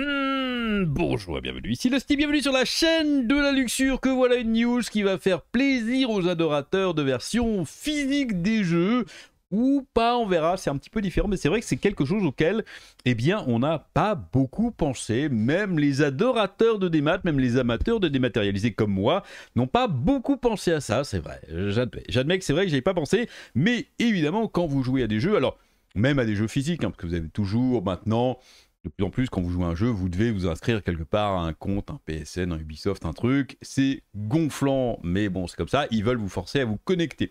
Hmm, bonjour et bienvenue, ici le Steve, bienvenue sur la chaîne de la luxure, que voilà une news qui va faire plaisir aux adorateurs de versions physiques des jeux, ou pas, on verra, c'est un petit peu différent, mais c'est vrai que c'est quelque chose auquel, eh bien, on n'a pas beaucoup pensé, même les adorateurs de démat, même les amateurs de dématérialisés comme moi, n'ont pas beaucoup pensé à ça, c'est vrai, j'admets que c'est vrai que j'avais pas pensé, mais évidemment, quand vous jouez à des jeux, alors même à des jeux physiques, hein, parce que vous avez toujours maintenant de plus en plus, quand vous jouez à un jeu, vous devez vous inscrire quelque part à un compte, un PSN, un Ubisoft, un truc. C'est gonflant, mais bon, c'est comme ça. Ils veulent vous forcer à vous connecter.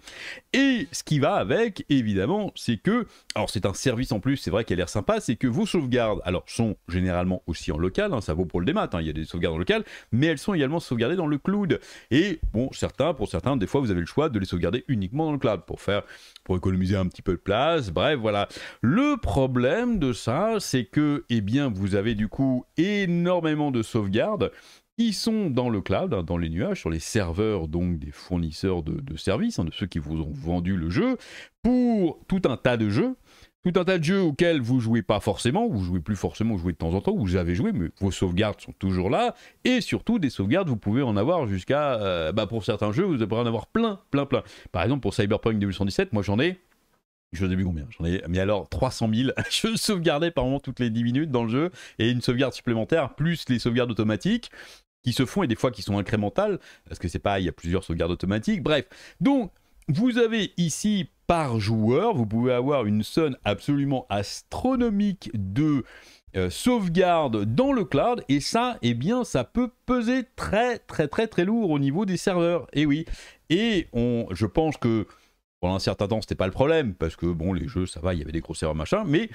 Et ce qui va avec, évidemment, c'est que, alors c'est un service en plus, c'est vrai qu'elle a l'air sympa, c'est que vos sauvegardes, alors sont généralement aussi en local, hein, ça vaut pour le démat, hein, il y a des sauvegardes en local, mais elles sont également sauvegardées dans le cloud. Et bon, certains, pour certains, des fois, vous avez le choix de les sauvegarder uniquement dans le cloud pour faire, pour économiser un petit peu de place. Bref, voilà. Le problème de ça, c'est que, eh vous avez du coup énormément de sauvegardes qui sont dans le cloud, hein, dans les nuages, sur les serveurs donc des fournisseurs de, services, hein, de ceux qui vous ont vendu le jeu, pour tout un tas de jeux. Tout un tas de jeux auxquels vous jouez pas forcément, vous jouez plus forcément, vous jouez de temps en temps, vous avez joué, mais vos sauvegardes sont toujours là. Et surtout, des sauvegardes, vous pouvez en avoir jusqu'à. Euh, bah, pour certains jeux, vous pourrez en avoir plein, plein, plein. Par exemple, pour Cyberpunk 2017, moi j'en ai je sais plus combien, j'en ai mis alors 300 000. je sauvegardais par moment toutes les 10 minutes dans le jeu et une sauvegarde supplémentaire plus les sauvegardes automatiques qui se font et des fois qui sont incrémentales parce que c'est pas, il y a plusieurs sauvegardes automatiques. Bref, donc vous avez ici par joueur, vous pouvez avoir une somme absolument astronomique de sauvegardes euh, sauvegarde dans le cloud et ça eh bien ça peut peser très très très très lourd au niveau des serveurs et eh oui et on je pense que pendant un certain temps, c'était pas le problème, parce que bon, les jeux, ça va, il y avait des grosses erreurs, machin, mais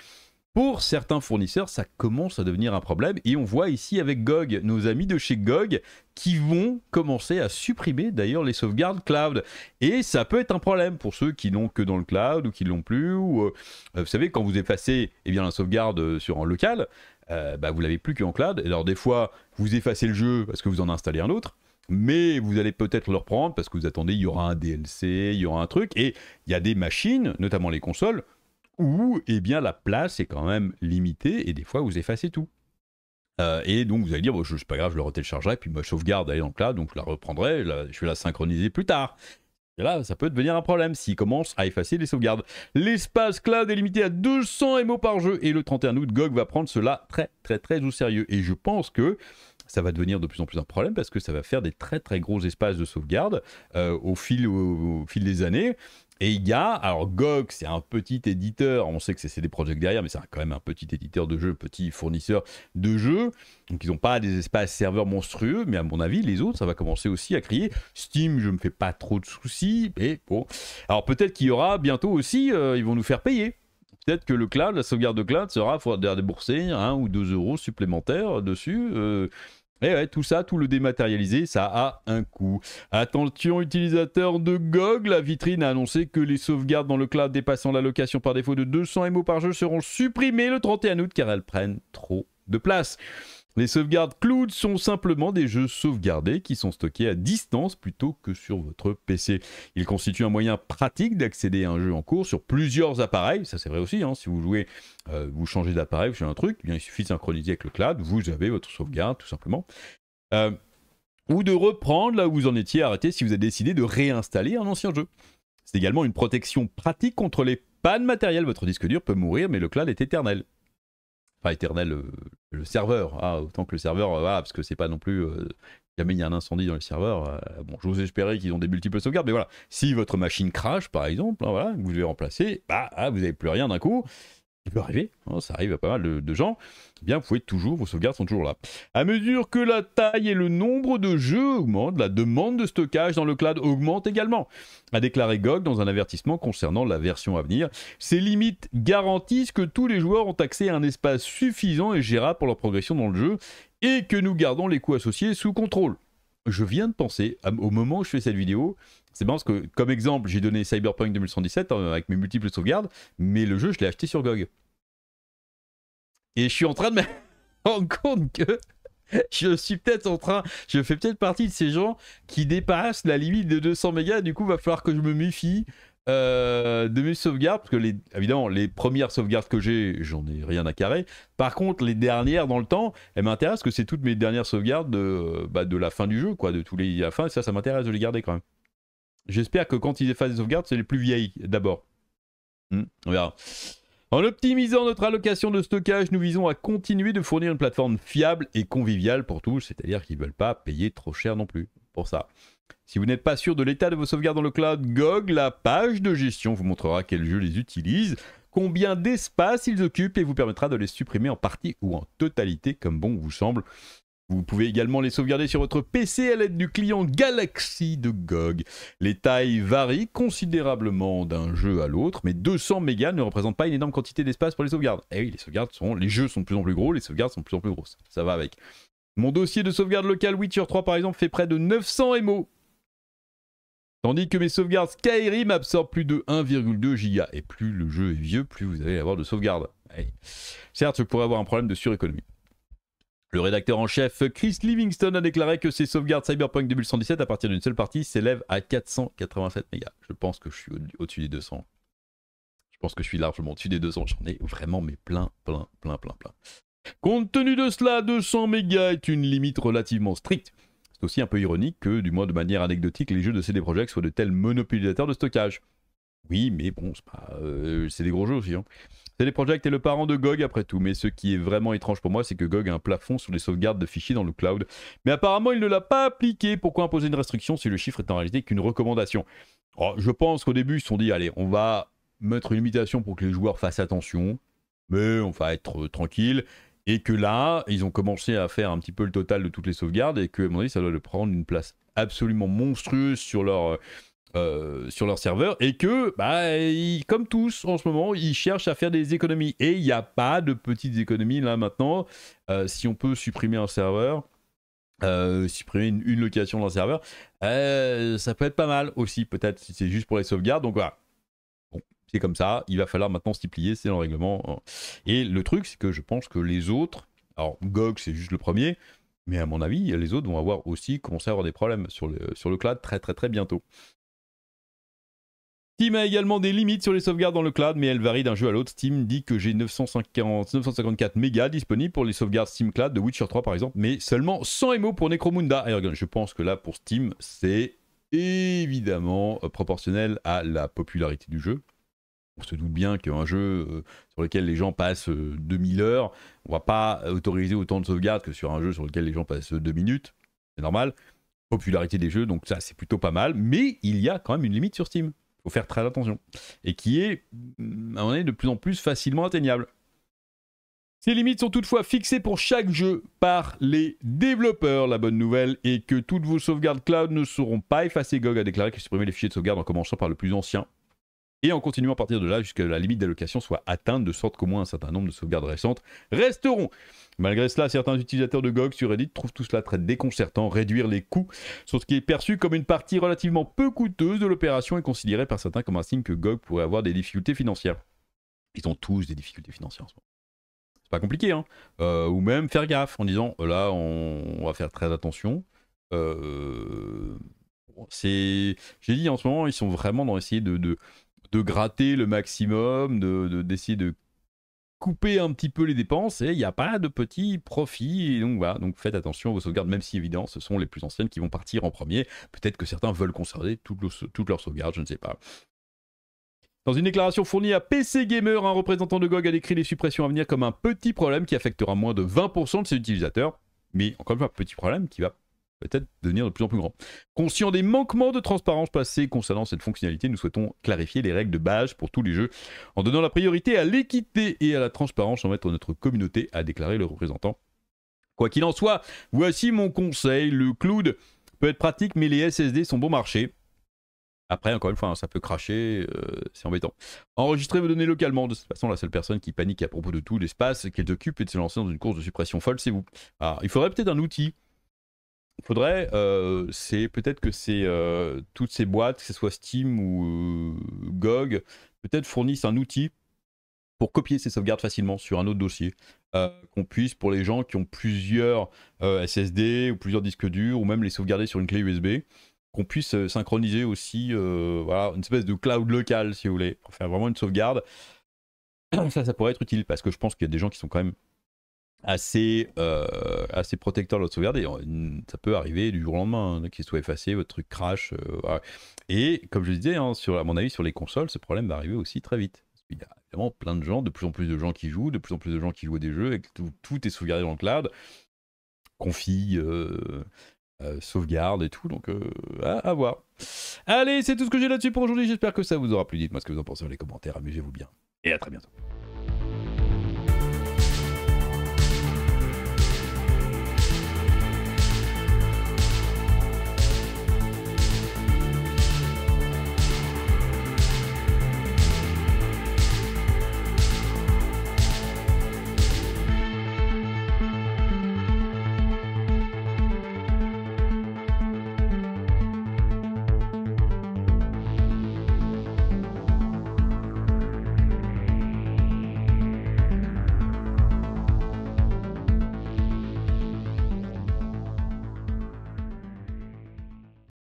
pour certains fournisseurs, ça commence à devenir un problème. Et on voit ici avec GOG, nos amis de chez GOG, qui vont commencer à supprimer d'ailleurs les sauvegardes cloud. Et ça peut être un problème pour ceux qui n'ont que dans le cloud ou qui l'ont plus. Ou, euh, vous savez, quand vous effacez eh bien, la sauvegarde euh, sur un local, vous euh, bah, vous l'avez plus qu'en cloud. Et alors des fois, vous effacez le jeu parce que vous en installez un autre mais vous allez peut-être le reprendre parce que vous attendez, il y aura un DLC, il y aura un truc, et il y a des machines, notamment les consoles, où eh bien, la place est quand même limitée, et des fois vous effacez tout. Euh, et donc vous allez dire, bon, c'est pas grave, je le retéléchargerai, puis ma sauvegarde, elle est dans le cloud, donc je la reprendrai, je vais la synchroniser plus tard. Et là, ça peut devenir un problème s'il commence à effacer les sauvegardes. L'espace cloud est limité à 200 MO par jeu et le 31 août, GOG va prendre cela très très très au sérieux. Et je pense que ça va devenir de plus en plus un problème parce que ça va faire des très très gros espaces de sauvegarde euh, au, fil, au, fil des années. Et il y a, alors GOG, c'est un petit éditeur, on sait que c'est des projets derrière, mais c'est quand même un petit éditeur de jeux, petit fournisseur de jeux. Donc ils n'ont pas des espaces serveurs monstrueux, mais à mon avis, les autres, ça va commencer aussi à crier Steam, je ne me fais pas trop de soucis. mais bon, alors peut-être qu'il y aura bientôt aussi, euh, ils vont nous faire payer peut-être que le cloud, la sauvegarde de cloud sera, il faudra débourser un ou deux euros supplémentaires dessus. Euh, et eh ouais, tout ça, tout le dématérialisé, ça a un coût. Attention utilisateurs de GOG, la vitrine a annoncé que les sauvegardes dans le cloud dépassant l'allocation par défaut de 200 MO par jeu seront supprimées le 31 août car elles prennent trop place. Les sauvegardes cloud sont simplement des jeux sauvegardés qui sont stockés à distance plutôt que sur votre PC. Ils constituent un moyen pratique d'accéder à un jeu en cours sur plusieurs appareils. Ça, c'est vrai aussi. Hein. si vous jouez, euh, vous changez d'appareil, vous faites un truc, eh il suffit de synchroniser avec le cloud. Vous avez votre sauvegarde, tout simplement. Euh, ou de reprendre là où vous en étiez arrêté si vous avez décidé de réinstaller un ancien jeu. C'est également une protection pratique contre les pannes matérielles. Votre disque dur peut mourir, mais le cloud est éternel pas éternel, euh, le serveur, hein, autant que le serveur, euh, parce que c'est pas non plus euh, jamais il y a un incendie dans le serveur, bon bon, j'ose espérer qu'ils ont des multiples sauvegardes, mais voilà, si votre machine crash, par exemple, hein, vous devez remplacer, bah, ah, vous n'avez plus rien d'un coup. Il peut arriver, hein, ça arrive à pas mal de, gens, eh bien vous pouvez toujours, vos sauvegardes sont toujours là. À mesure que la taille et le nombre de jeux augmentent, la demande de stockage dans le cloud augmente également, a déclaré GOG dans un avertissement concernant la version à venir. Ces limites garantissent que tous les joueurs ont accès à un espace suffisant et gérable pour leur progression dans le jeu et que nous gardons les coûts associés sous contrôle je viens de penser, au moment où je fais cette vidéo, c'est parce que, comme exemple, j'ai donné Cyberpunk 2077 hein, avec mes multiples sauvegardes, mais le jeu, je l'ai acheté sur GOG. Et je suis en train de me rendre compte que je suis peut-être en train, je fais peut-être partie de ces gens qui dépassent la limite de 200 mégas, du coup, va falloir que je me méfie euh, de mes sauvegardes, parce que les, évidemment, les premières sauvegardes que j'ai, j'en ai rien à carrer. Par contre, les dernières dans le temps, elles m'intéressent, parce que c'est toutes mes dernières sauvegardes de, bah, de la fin du jeu, quoi, de tous les fins fin, ça, ça m'intéresse de les garder quand même. J'espère que quand ils effacent des sauvegardes, c'est les plus vieilles d'abord. Hmm, on verra. En optimisant notre allocation de stockage, nous visons à continuer de fournir une plateforme fiable et conviviale pour tous, c'est-à-dire qu'ils ne veulent pas payer trop cher non plus pour ça. Si vous n'êtes pas sûr de l'état de vos sauvegardes dans le cloud GOG, la page de gestion vous montrera quels jeux les utilisent, combien d'espace ils occupent et vous permettra de les supprimer en partie ou en totalité comme bon vous semble. Vous pouvez également les sauvegarder sur votre PC à l'aide du client Galaxy de GOG. Les tailles varient considérablement d'un jeu à l'autre, mais 200 mégas ne représentent pas une énorme quantité d'espace pour les sauvegardes. Eh oui, les sauvegardes sont, les jeux sont de plus en plus gros, les sauvegardes sont de plus en plus grosses. Ça va avec. Mon dossier de sauvegarde locale Witcher 3 par exemple fait près de 900 MO. Tandis que mes sauvegardes Skyrim absorbent plus de 1,2 giga. Et plus le jeu est vieux, plus vous allez avoir de sauvegardes. Certes, je pourrais avoir un problème de suréconomie. Le rédacteur en chef Chris Livingston a déclaré que ses sauvegardes Cyberpunk 2017 à partir d'une seule partie s'élèvent à 487 mégas. Je pense que je suis au-dessus des 200. Je pense que je suis largement au-dessus des 200. J'en ai vraiment mais plein, plein, plein, plein, plein. Compte tenu de cela, 200 mégas est une limite relativement stricte c'est aussi un peu ironique que, du moins de manière anecdotique, les jeux de CD Projekt soient de tels monopolisateurs de stockage. Oui, mais bon, c'est, pas, euh, c'est des gros jeux aussi. Hein. CD Projekt est le parent de GOG après tout, mais ce qui est vraiment étrange pour moi, c'est que GOG a un plafond sur les sauvegardes de fichiers dans le cloud. Mais apparemment, il ne l'a pas appliqué. Pourquoi imposer une restriction si le chiffre est en réalité qu'une recommandation oh, Je pense qu'au début, ils se sont dit, allez, on va mettre une limitation pour que les joueurs fassent attention, mais on va être euh, tranquille. Et que là, ils ont commencé à faire un petit peu le total de toutes les sauvegardes et que, mon avis, ça doit le prendre une place absolument monstrueuse sur leur, euh, euh, sur leur serveur et que, bah, comme tous en ce moment, ils cherchent à faire des économies. Et il n'y a pas de petites économies là maintenant. Euh, si on peut supprimer un serveur, supprimer une, une location d'un serveur, ça peut être pas mal aussi, peut-être si c'est juste pour les sauvegardes. Donc voilà c'est comme ça, il va falloir maintenant s'y plier, c'est dans le règlement. Hein. Et le truc, c'est que je pense que les autres, alors GOG c'est juste le premier, mais à mon avis, les autres vont avoir aussi commencé à avoir des problèmes sur le, sur le cloud très très très bientôt. Steam a également des limites sur les sauvegardes dans le cloud, mais elles varient d'un jeu à l'autre. Steam dit que j'ai 954 mégas disponibles pour les sauvegardes Steam Cloud de Witcher 3 par exemple, mais seulement 100 MO pour Necromunda. Et je pense que là, pour Steam, c'est évidemment euh, proportionnel à la popularité du jeu on se doute bien qu'un jeu euh, sur lequel les gens passent 2000 euh, heures, on va pas autoriser autant de sauvegardes que sur un jeu sur lequel les gens passent 2 minutes. C'est normal. Popularité des jeux, donc ça c'est plutôt pas mal. Mais il y a quand même une limite sur Steam. il Faut faire très attention. Et qui est, mm, à est de plus en plus facilement atteignable. Ces limites sont toutefois fixées pour chaque jeu par les développeurs. La bonne nouvelle est que toutes vos sauvegardes cloud ne seront pas effacées. GOG a déclaré qu'il supprimait les fichiers de sauvegarde en commençant par le plus ancien, et en continuant à partir de là jusqu'à la limite d'allocation soit atteinte, de sorte qu'au moins un certain nombre de sauvegardes récentes resteront. Malgré cela, certains utilisateurs de GOG sur Reddit trouvent tout cela très déconcertant. Réduire les coûts sur ce qui est perçu comme une partie relativement peu coûteuse de l'opération est considéré par certains comme un signe que GOG pourrait avoir des difficultés financières. Ils ont tous des difficultés financières en ce moment pas compliqué, hein. Euh, ou même faire gaffe en disant euh, là on, va faire très attention. Euh, c'est, j'ai dit en ce moment ils sont vraiment dans essayer de, de gratter le maximum, de d'essayer de, couper un petit peu les dépenses et il n'y a pas de petits profits. donc voilà, donc faites attention à vos sauvegardes, même si évidemment ce sont les plus anciennes qui vont partir en premier. Peut-être que certains veulent conserver toutes leurs leur sauvegardes, je ne sais pas. Dans une déclaration fournie à PC Gamer, un représentant de GOG a décrit les suppressions à venir comme un petit problème qui affectera moins de 20% de ses utilisateurs. Mais encore une fois, petit problème qui va peut-être devenir de plus en plus grand. Conscient des manquements de transparence passés concernant cette fonctionnalité, nous souhaitons clarifier les règles de base pour tous les jeux en donnant la priorité à l'équité et à la transparence en mettre notre communauté, à déclarer le représentant. Quoi qu'il en soit, voici mon conseil, le cloud peut être pratique mais les SSD sont bon marché. Après, encore une fois, hein, ça peut cracher, euh, c'est embêtant. enregistrez vos données localement. De cette façon, la seule personne qui panique à propos de tout l'espace qu'elle occupe et de se lancer dans une course de suppression folle, c'est vous. Alors, ah, il faudrait peut-être un outil faudrait, euh, c'est peut-être que c'est euh, toutes ces boîtes, que ce soit Steam ou GOG, euh, peut-être fournissent un outil pour copier ces sauvegardes facilement sur un autre dossier. qu'on puisse, pour les gens qui ont plusieurs SSD ou plusieurs disques durs, ou même les sauvegarder sur une clé USB, qu'on puisse synchroniser aussi voilà, une espèce de cloud local, si vous voulez, pour faire vraiment une sauvegarde. Ça, ça pourrait être utile parce que je pense qu'il y a des gens qui sont quand même assez, euh, assez protecteur de votre sauvegarde. Et euh, ça peut arriver du jour au lendemain hein, qu'il soit effacé, votre truc crash. Euh, et comme je disais, hein, sur, à mon avis, sur les consoles, ce problème va arriver aussi très vite. Il y a vraiment plein de gens, de plus en plus de gens qui jouent, de plus en plus de gens qui jouent à des jeux, et tout, est sauvegardé dans le cloud. confie sauvegarde et tout. Donc, à, voir. Allez, c'est tout ce que j'ai là-dessus pour aujourd'hui. J'espère que ça vous aura plu. Dites-moi ce que vous en pensez dans les commentaires. Amusez-vous bien. Et à très bientôt.